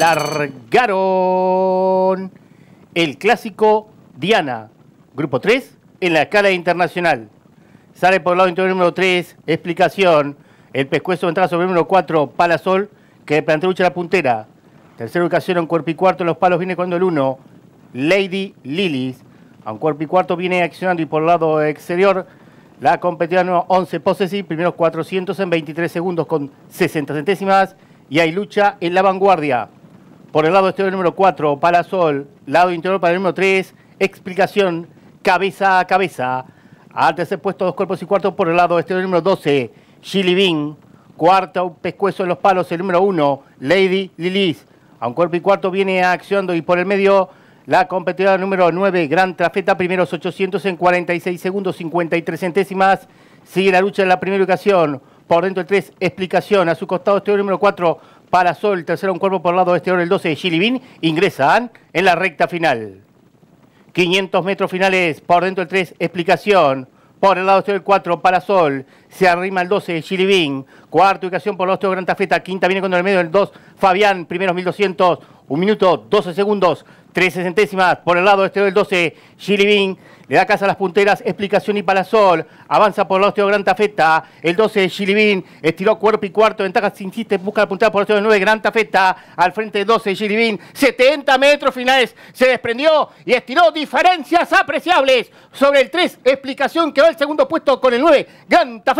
largaron el clásico Diana, grupo 3, en la escala internacional. Sale por el lado interior número 3, explicación. El pescuezo entra sobre el número 4, Palasol, que plantea lucha la puntera. Tercera ubicación en cuerpo y cuarto, los palos viene cuando el 1, Lady Lilies. A un cuerpo y cuarto viene accionando y por el lado exterior la competidora número 11 Possessive, primeros 400 en 23 segundos con 60 centésimas y hay lucha en la vanguardia por el lado exterior número 4, parasol, lado interior para el número 3, explicación, cabeza a cabeza. Al tercer puesto, dos cuerpos y cuarto por el lado exterior número 12, Chili Cuarta, un pescuezo en los palos, el número 1, Lady Lilith. A un cuerpo y cuarto viene accionando y por el medio la competidora número 9, Gran Trafeta, primeros 800 en 46 segundos, 53 centésimas. Sigue la lucha en la primera ocasión. Por dentro el 3, explicación. A su costado exterior número 4, Parasol, el tercero, un cuerpo por lado exterior, el 12 de Gilibin, ingresan en la recta final. 500 metros finales, por dentro del 3, explicación. Por el lado exterior el 4, Parasol se arrima el 12, Chilibín. cuarto ubicación por los Teo Gran Tafeta. Quinta viene con el medio del 2, Fabián. Primeros 1200, un minuto, 12 segundos, 13 centésimas. Por el lado este del 12, Chilibín. Le da casa a las punteras, explicación y palazol. Avanza por el osteo Gran Tafeta. El 12, Gilibín. Estiró cuerpo y cuarto. Ventaja, sin insiste, busca la puntera por el del 9, Gran Tafeta. Al frente del 12, Gilibín. 70 metros finales. Se desprendió y estiró diferencias apreciables sobre el 3, explicación que el segundo puesto con el 9, Gran Tafeta